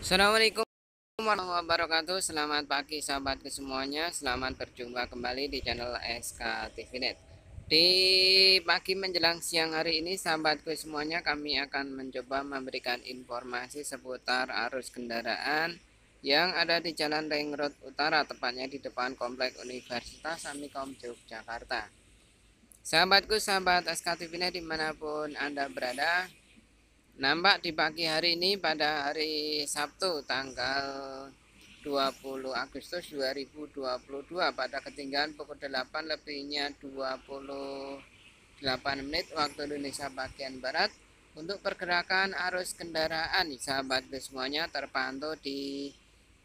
Assalamualaikum warahmatullahi wabarakatuh Selamat pagi sahabatku semuanya Selamat berjumpa kembali di channel SK TVNet Di pagi menjelang siang hari ini sahabatku semuanya Kami akan mencoba memberikan informasi seputar arus kendaraan Yang ada di Jalan Ring Road Utara Tepatnya di depan Komplek Universitas Amikom Yogyakarta Sahabatku sahabat SK TVNet dimanapun Anda berada Nampak di pagi hari ini pada hari Sabtu tanggal 20 Agustus 2022 pada ketinggian pukul 8 lebihnya 28 menit waktu Indonesia bagian Barat untuk pergerakan arus kendaraan sahabat semuanya terpantau di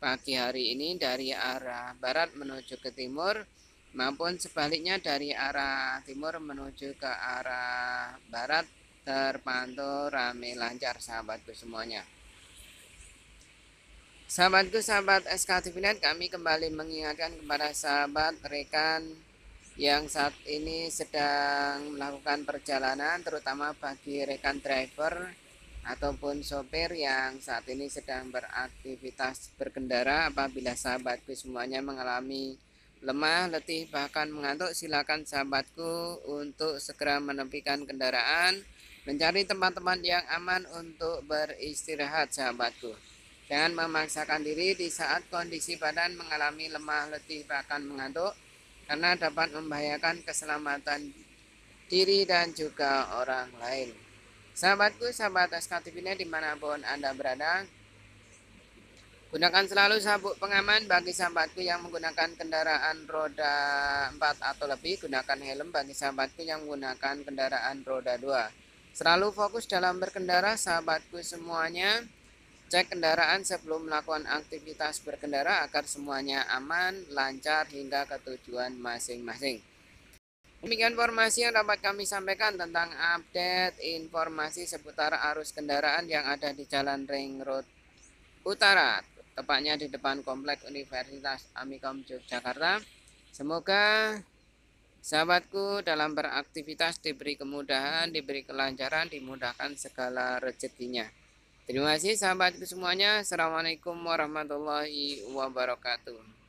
pagi hari ini dari arah barat menuju ke timur maupun sebaliknya dari arah timur menuju ke arah barat terpantau rame lancar sahabatku semuanya. Sahabatku sahabat Net kami kembali mengingatkan kepada sahabat rekan yang saat ini sedang melakukan perjalanan terutama bagi rekan driver ataupun sopir yang saat ini sedang beraktivitas berkendara apabila sahabatku semuanya mengalami lemah, letih, bahkan mengantuk, silakan sahabatku untuk segera menepikan kendaraan Mencari teman-teman yang aman untuk beristirahat, sahabatku. Jangan memaksakan diri di saat kondisi badan mengalami lemah, letih, bahkan mengantuk, karena dapat membahayakan keselamatan diri dan juga orang lain. Sahabatku, sahabat SKTV ini dimanapun Anda berada, Gunakan selalu sabuk pengaman bagi sahabatku yang menggunakan kendaraan roda 4 atau lebih. Gunakan helm bagi sahabatku yang menggunakan kendaraan roda 2. Selalu fokus dalam berkendara, sahabatku semuanya. Cek kendaraan sebelum melakukan aktivitas berkendara agar semuanya aman, lancar hingga ke tujuan masing-masing. Demikian informasi yang dapat kami sampaikan tentang update informasi seputar arus kendaraan yang ada di Jalan Ring Road Utara, tepatnya di depan Komplek Universitas Amikom Yogyakarta. Semoga Sahabatku, dalam beraktivitas diberi kemudahan, diberi kelancaran, dimudahkan segala rezekinya. Terima kasih sahabatku semuanya. Assalamualaikum warahmatullahi wabarakatuh.